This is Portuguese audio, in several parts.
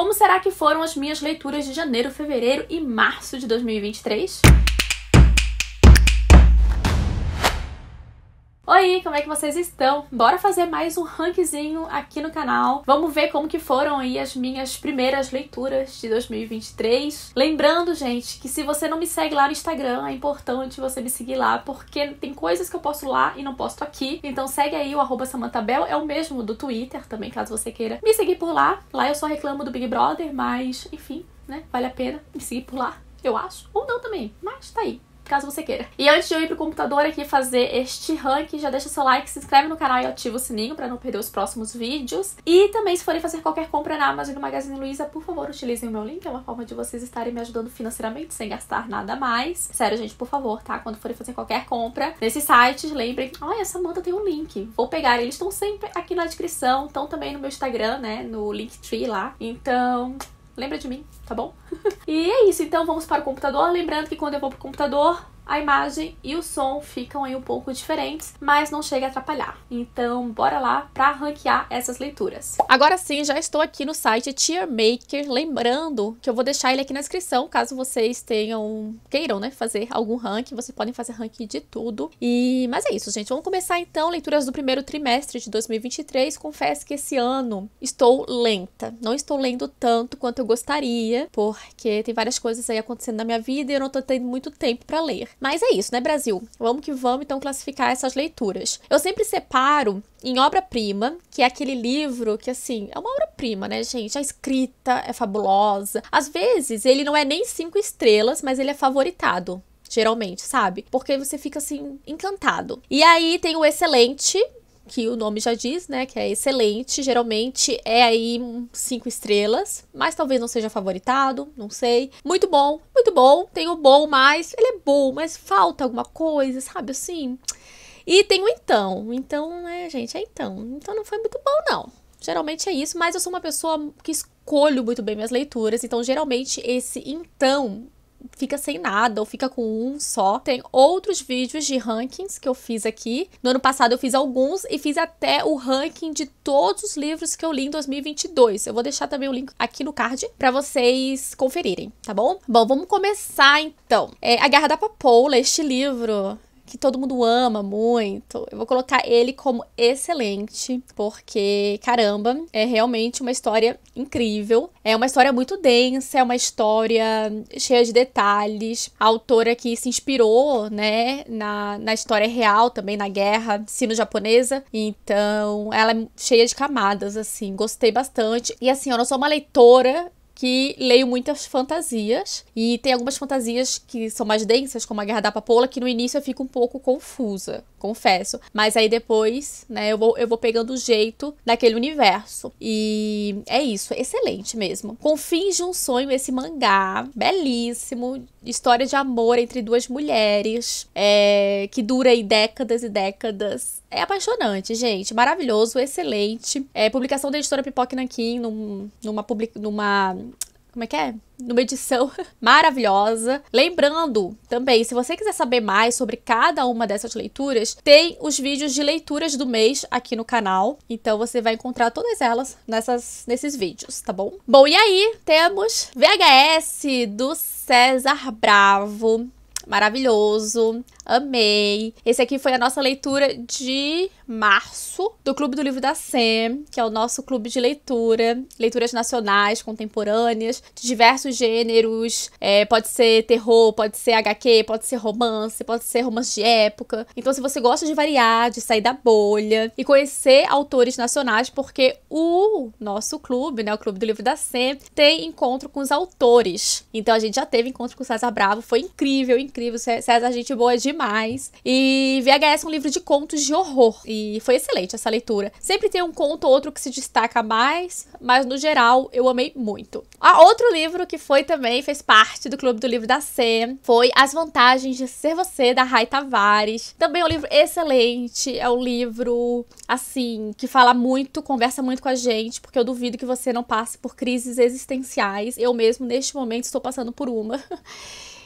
Como será que foram as minhas leituras de janeiro, fevereiro e março de 2023? Oi, como é que vocês estão? Bora fazer mais um rankzinho aqui no canal. Vamos ver como que foram aí as minhas primeiras leituras de 2023. Lembrando, gente, que se você não me segue lá no Instagram, é importante você me seguir lá, porque tem coisas que eu posto lá e não posto aqui. Então segue aí o arroba Samantabel, é o mesmo do Twitter também, caso você queira me seguir por lá. Lá eu só reclamo do Big Brother, mas enfim, né, vale a pena me seguir por lá, eu acho. Ou não também, mas tá aí caso você queira. E antes de eu ir pro computador aqui fazer este ranking, já deixa seu like, se inscreve no canal e ativa o sininho para não perder os próximos vídeos. E também, se forem fazer qualquer compra na Amazon no Magazine Luiza, por favor, utilizem o meu link, é uma forma de vocês estarem me ajudando financeiramente sem gastar nada mais. Sério, gente, por favor, tá? Quando forem fazer qualquer compra nesses sites, lembrem, olha, essa manta tem um link, vou pegar. Eles estão sempre aqui na descrição, estão também no meu Instagram, né, no Linktree lá. Então, lembra de mim, tá bom? e é isso, então vamos para o computador. Lembrando que quando eu vou pro computador, a imagem e o som ficam aí um pouco diferentes, mas não chega a atrapalhar. Então, bora lá para ranquear essas leituras. Agora sim, já estou aqui no site Tiermaker, lembrando que eu vou deixar ele aqui na descrição, caso vocês tenham queiram, né, fazer algum ranking, vocês podem fazer ranking de tudo. E mas é isso, gente. Vamos começar então leituras do primeiro trimestre de 2023. Confesso que esse ano estou lenta. Não estou lendo tanto quanto eu gostaria, porque tem várias coisas aí acontecendo na minha vida e eu não estou tendo muito tempo para ler. Mas é isso, né, Brasil? Vamos que vamos então classificar essas leituras. Eu sempre separo em obra-prima, que é aquele livro que, assim, é uma obra-prima, né, gente? A escrita é fabulosa. Às vezes, ele não é nem cinco estrelas, mas ele é favoritado geralmente, sabe? Porque você fica assim encantado. E aí tem o excelente, que o nome já diz, né, que é excelente, geralmente é aí cinco estrelas, mas talvez não seja favoritado, não sei. Muito bom, muito bom, tem o bom, mas ele é bom, mas falta alguma coisa, sabe assim? E tem o então, então, né, gente, é então. Então não foi muito bom, não. Geralmente é isso, mas eu sou uma pessoa que escolho muito bem minhas leituras, então geralmente esse então fica sem nada ou fica com um só. Tem outros vídeos de rankings que eu fiz aqui. No ano passado eu fiz alguns e fiz até o ranking de todos os livros que eu li em 2022. Eu vou deixar também o link aqui no card para vocês conferirem, tá bom? Bom, vamos começar então. É A Guerra da Papoula, este livro que todo mundo ama muito. Eu vou colocar ele como excelente, porque, caramba, é realmente uma história incrível. É uma história muito densa, é uma história cheia de detalhes. A autora que se inspirou, né, na, na história real também, na guerra sino-japonesa. Então, ela é cheia de camadas, assim. Gostei bastante. E, assim, eu não sou uma leitora que leio muitas fantasias e tem algumas fantasias que são mais densas, como a Guerra da Papoula, que no início eu fico um pouco confusa confesso. Mas aí depois, né, eu vou, eu vou pegando o jeito daquele universo. E é isso, excelente mesmo. Com fins de um sonho, esse mangá, belíssimo, história de amor entre duas mulheres, é, que dura aí décadas e décadas. É apaixonante, gente. Maravilhoso, excelente. É publicação da editora Pipoca Nankin, num, numa, public, numa como é que é? Numa edição maravilhosa. Lembrando também, se você quiser saber mais sobre cada uma dessas leituras, tem os vídeos de leituras do mês aqui no canal. Então você vai encontrar todas elas nessas, nesses vídeos, tá bom? Bom, e aí temos VHS do César Bravo maravilhoso amei. Esse aqui foi a nossa leitura de março do Clube do Livro da SEM, que é o nosso clube de leitura, leituras nacionais, contemporâneas, de diversos gêneros. É, pode ser terror, pode ser HQ, pode ser romance, pode ser romance de época. Então, se você gosta de variar, de sair da bolha e conhecer autores nacionais, porque o nosso clube, né, o Clube do Livro da SEM, tem encontro com os autores. Então, a gente já teve encontro com o César Bravo, foi incrível, incrível. César, gente boa demais demais. E VHS é um livro de contos de horror. E foi excelente essa leitura. Sempre tem um conto ou outro que se destaca mais, mas no geral eu amei muito. Ah, outro livro que foi também, fez parte do Clube do Livro da C, foi As Vantagens de Ser Você, da Rai Tavares. Também é um livro excelente. É um livro, assim, que fala muito, conversa muito com a gente, porque eu duvido que você não passe por crises existenciais. Eu mesmo, neste momento, estou passando por uma.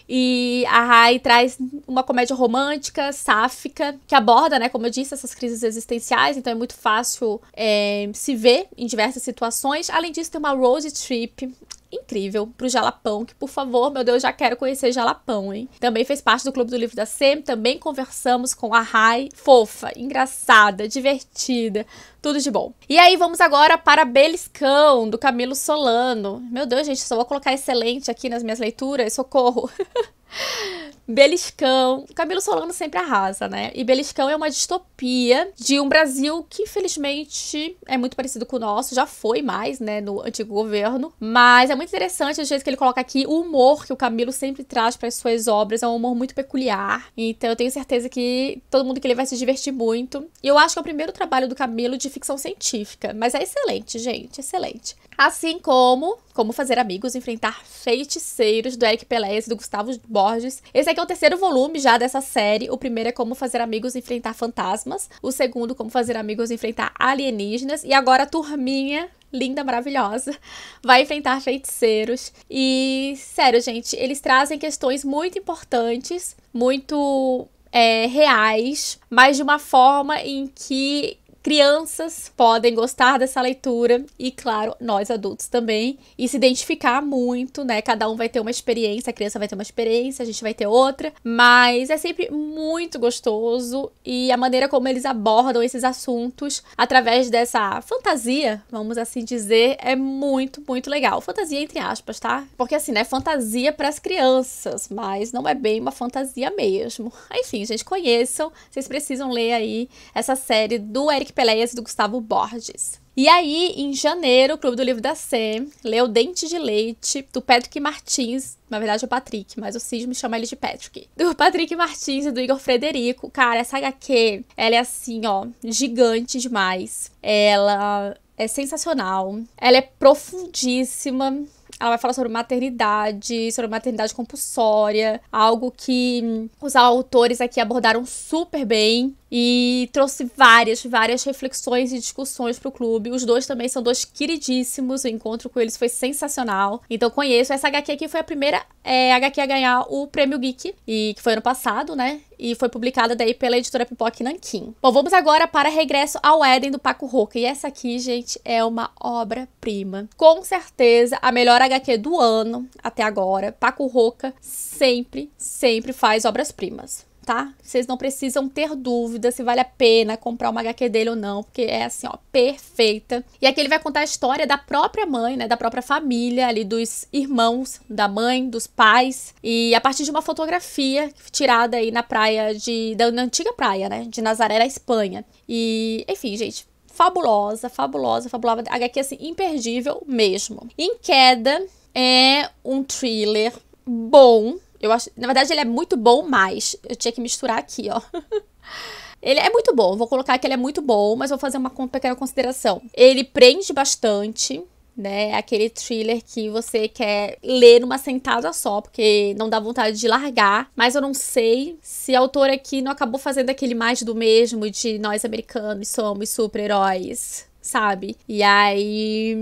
E a Rai traz uma comédia romântica, sáfica, que aborda, né, como eu disse, essas crises existenciais, então é muito fácil é, se ver em diversas situações. Além disso, tem uma road trip incrível pro Jalapão, que por favor, meu Deus, já quero conhecer Jalapão, hein? Também fez parte do Clube do Livro da SEM, também conversamos com a Rai, fofa, engraçada, divertida, tudo de bom. E aí vamos agora para Beliscão, do Camilo Solano. Meu Deus, gente, só vou colocar excelente aqui nas minhas leituras, socorro. Beliscão. Camilo Solano sempre arrasa, né? E Beliscão é uma distopia de um Brasil que, infelizmente, é muito parecido com o nosso, já foi mais, né, no antigo governo. Mas é muito interessante o jeito que ele coloca aqui o humor que o Camilo sempre traz para as suas obras. É um humor muito peculiar. Então eu tenho certeza que todo mundo que ele vai se divertir muito. E eu acho que é o primeiro trabalho do Camilo de ficção científica. Mas é excelente, gente, excelente. Assim como Como Fazer Amigos, Enfrentar Feiticeiros, do Eric Pelés e do Gustavo Borges. Esse aqui é o terceiro volume já dessa série. O primeiro é Como Fazer Amigos, Enfrentar Fantasmas. O segundo, Como Fazer Amigos, Enfrentar Alienígenas. E agora a turminha linda, maravilhosa, vai enfrentar feiticeiros. E, sério, gente, eles trazem questões muito importantes, muito é, reais, mas de uma forma em que Crianças podem gostar dessa leitura e, claro, nós adultos também, e se identificar muito, né? Cada um vai ter uma experiência, a criança vai ter uma experiência, a gente vai ter outra, mas é sempre muito gostoso e a maneira como eles abordam esses assuntos através dessa fantasia, vamos assim dizer, é muito, muito legal. Fantasia entre aspas, tá? Porque assim, né? Fantasia para as crianças, mas não é bem uma fantasia mesmo. Enfim, gente, conheçam, vocês precisam ler aí essa série do Eric Peleias e do Gustavo Borges. E aí, em janeiro, o Clube do Livro da Sé leu Dente de Leite, do Patrick Martins. Na verdade é o Patrick, mas o Cis me chama ele de Patrick. Do Patrick Martins e do Igor Frederico. Cara, essa HQ, ela é assim, ó, gigante demais. Ela é sensacional. Ela é profundíssima. Ela vai falar sobre maternidade, sobre maternidade compulsória, algo que os autores aqui abordaram super bem e trouxe várias, várias reflexões e discussões pro clube. Os dois também são dois queridíssimos, o encontro com eles foi sensacional. Então conheço. Essa HQ aqui foi a primeira é, HQ a ganhar o Prêmio Geek, e que foi ano passado, né? E foi publicada daí pela editora Pipoque Nankin. Bom, vamos agora para Regresso ao Éden do Paco Roca. E essa aqui, gente, é uma obra-prima. Com certeza, a melhor HQ do ano até agora. Paco Roca sempre, sempre faz obras-primas tá? Vocês não precisam ter dúvida se vale a pena comprar uma HQ dele ou não, porque é assim, ó, perfeita. E aqui ele vai contar a história da própria mãe, né, da própria família ali dos irmãos, da mãe, dos pais, e a partir de uma fotografia tirada aí na praia de da, na antiga praia, né, de Nazaré, na Espanha. E, enfim, gente, fabulosa, fabulosa, fabulosa, HQ assim imperdível mesmo. Em queda é um thriller bom, eu acho, na verdade, ele é muito bom, mas eu tinha que misturar aqui, ó. Ele é muito bom, vou colocar que ele é muito bom, mas vou fazer uma pequena consideração. Ele prende bastante, né? É aquele thriller que você quer ler numa sentada só, porque não dá vontade de largar. Mas eu não sei se a autora aqui não acabou fazendo aquele mais do mesmo de nós americanos somos super-heróis. Sabe? E aí.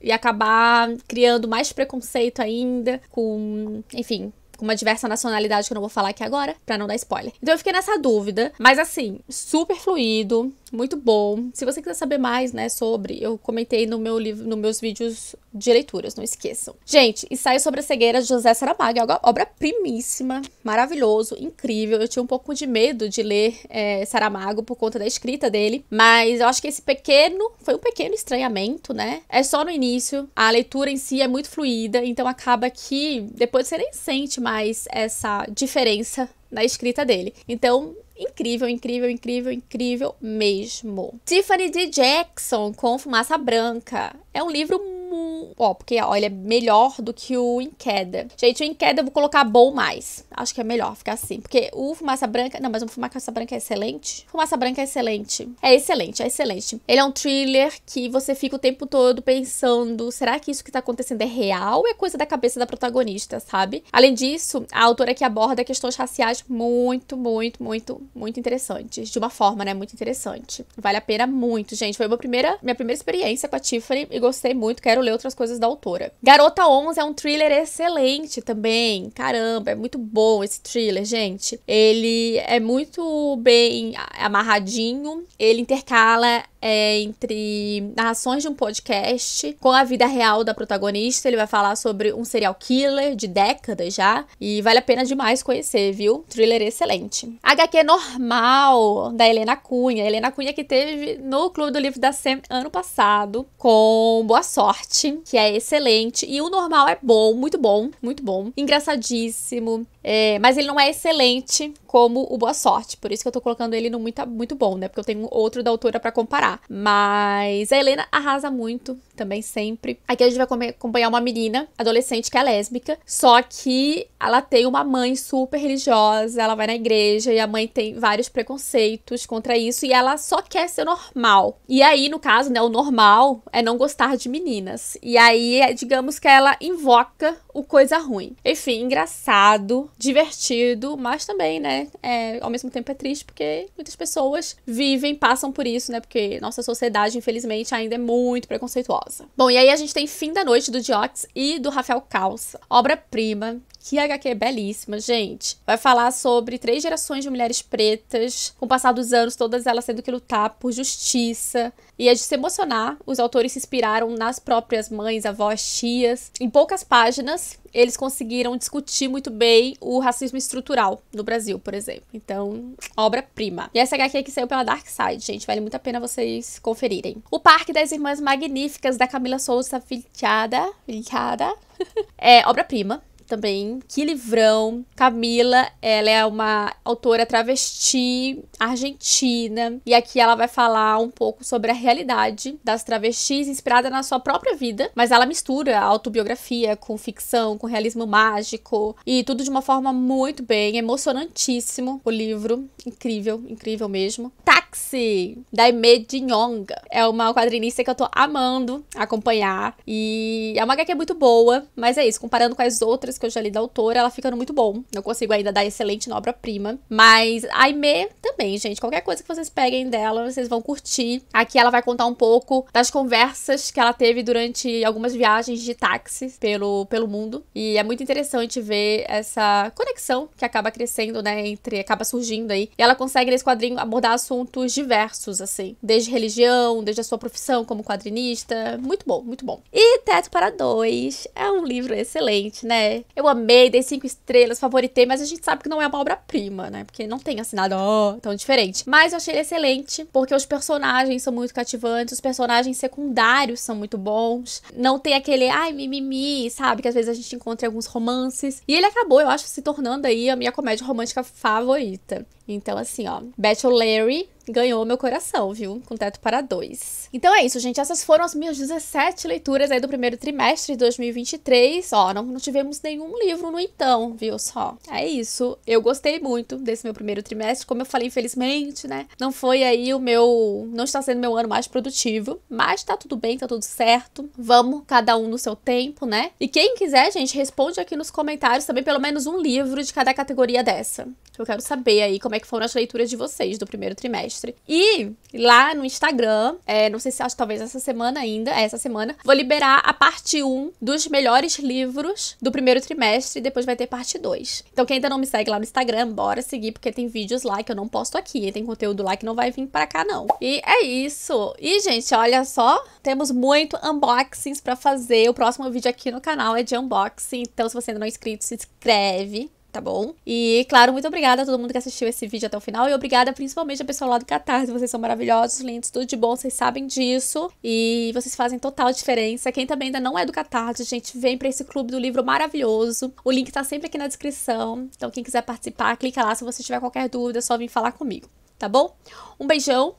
E acabar criando mais preconceito ainda com. Enfim, com uma diversa nacionalidade que eu não vou falar aqui agora, para não dar spoiler. Então eu fiquei nessa dúvida, mas assim, super fluido, muito bom. Se você quiser saber mais, né, sobre, eu comentei no meu livro, nos meus vídeos de leituras, não esqueçam. Gente, ensaio sobre a cegueira de José Saramago, é obra primíssima, maravilhoso, incrível. Eu tinha um pouco de medo de ler é, Saramago por conta da escrita dele, mas eu acho que esse pequeno, foi um pequeno estranhamento, né? É só no início, a leitura em si é muito fluida, então acaba que depois você nem sente mais essa diferença na escrita dele. Então, incrível, incrível, incrível, incrível mesmo. Tiffany D. Jackson com Fumaça Branca é um livro com... Ó, porque, ó, ele é melhor do que o em queda. Gente, o em queda eu vou colocar bom mais. Acho que é melhor ficar assim. Porque o fumaça branca... Não, mas o fumaça branca é excelente? Fumaça branca é excelente. É excelente, é excelente. Ele é um thriller que você fica o tempo todo pensando, será que isso que tá acontecendo é real ou é coisa da cabeça da protagonista, sabe? Além disso, a autora que aborda questões raciais muito, muito, muito, muito interessantes. De uma forma, né? Muito interessante. Vale a pena muito, gente. Foi minha primeira, minha primeira experiência com a Tiffany e gostei muito. Quero ler outras coisas da autora. Garota 11 é um thriller excelente também. Caramba, é muito bom esse thriller, gente. Ele é muito bem amarradinho, ele intercala é, entre narrações de um podcast com a vida real da protagonista. Ele vai falar sobre um serial killer de décadas já. E vale a pena demais conhecer, viu? Thriller excelente. HQ normal da Helena Cunha. Helena Cunha que teve no Clube do Livro da SEM ano passado com Boa Sorte que é excelente. E o normal é bom, muito bom, muito bom. Engraçadíssimo. É, mas ele não é excelente como o Boa Sorte. Por isso que eu tô colocando ele no muito, muito bom, né? Porque eu tenho outro da autora para comparar. Mas a Helena arrasa muito também sempre. Aqui a gente vai acompanhar uma menina, adolescente, que é lésbica, só que ela tem uma mãe super religiosa, ela vai na igreja e a mãe tem vários preconceitos contra isso e ela só quer ser normal. E aí, no caso, né, o normal é não gostar de meninas. E aí, é, digamos que ela invoca o coisa ruim. Enfim, engraçado, divertido, mas também, né, é, ao mesmo tempo é triste porque muitas pessoas vivem, passam por isso, né, porque nossa sociedade, infelizmente, ainda é muito preconceituosa. Bom, e aí a gente tem Fim da Noite do Diox e do Rafael Calça, obra-prima que HQ é belíssima, gente. Vai falar sobre três gerações de mulheres pretas, com o passar dos anos, todas elas tendo que lutar por justiça. E é de se emocionar. Os autores se inspiraram nas próprias mães, avós, tias. Em poucas páginas, eles conseguiram discutir muito bem o racismo estrutural no Brasil, por exemplo. Então, obra-prima. E essa HQ que saiu pela Dark Side, gente, vale muito a pena vocês conferirem. O Parque das Irmãs Magníficas, da Camila Souza Filhada. Filhada. é obra-prima também. Que livrão. Camila, ela é uma autora travesti argentina. E aqui ela vai falar um pouco sobre a realidade das travestis, inspirada na sua própria vida. Mas ela mistura autobiografia com ficção, com realismo mágico. E tudo de uma forma muito bem. Emocionantíssimo o livro. Incrível, incrível mesmo. Táxi, da Ime Dinhonga. É uma quadrinista que eu tô amando acompanhar. E é uma HQ muito boa. Mas é isso, comparando com as outras livros que eu já li da autora, ela fica muito bom. Não consigo ainda dar excelente na obra-prima. Mas a Aimee também, gente. Qualquer coisa que vocês peguem dela, vocês vão curtir. Aqui ela vai contar um pouco das conversas que ela teve durante algumas viagens de táxi pelo, pelo mundo. E é muito interessante ver essa conexão que acaba crescendo, né? Entre. acaba surgindo aí. E ela consegue nesse quadrinho abordar assuntos diversos, assim. Desde religião, desde a sua profissão como quadrinista. Muito bom, muito bom. E Teto para Dois é um livro excelente, né? eu amei, dei cinco estrelas, favoritei, mas a gente sabe que não é uma obra-prima, né? Porque não tem assim nada oh, tão diferente. Mas eu achei ele excelente, porque os personagens são muito cativantes, os personagens secundários são muito bons. Não tem aquele, ai, mimimi, sabe? Que às vezes a gente encontra em alguns romances. E ele acabou, eu acho, se tornando aí a minha comédia romântica favorita. Então, assim, ó, Battle Larry ganhou meu coração, viu? Com teto para dois. Então é isso, gente. Essas foram as minhas 17 leituras aí do primeiro trimestre de 2023. Ó, não, não tivemos nenhum livro no então, viu só? É isso. Eu gostei muito desse meu primeiro trimestre. Como eu falei, infelizmente, né? Não foi aí o meu... Não está sendo meu ano mais produtivo. Mas tá tudo bem, tá tudo certo. Vamos, cada um no seu tempo, né? E quem quiser, gente, responde aqui nos comentários também pelo menos um livro de cada categoria dessa. Eu quero saber aí como é é que foram as leituras de vocês do primeiro trimestre. E lá no Instagram, é, não sei se acho talvez essa semana ainda, é essa semana, vou liberar a parte 1 dos melhores livros do primeiro trimestre e depois vai ter parte 2. Então quem ainda não me segue lá no Instagram, bora seguir, porque tem vídeos lá que eu não posto aqui, tem conteúdo lá que não vai vir para cá não. E é isso. E gente, olha só, temos muito unboxings para fazer. O próximo vídeo aqui no canal é de unboxing, então se você ainda não é inscrito, se inscreve tá bom? E, claro, muito obrigada a todo mundo que assistiu esse vídeo até o final. E obrigada principalmente ao pessoal lá do Catarse. Vocês são maravilhosos, lindos, tudo de bom, vocês sabem disso. E vocês fazem total diferença. Quem também ainda não é do Catarse, gente, vem pra esse clube do livro maravilhoso. O link tá sempre aqui na descrição. Então, quem quiser participar, clica lá. Se você tiver qualquer dúvida, é só vir falar comigo, tá bom? Um beijão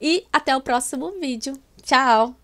e até o próximo vídeo. Tchau!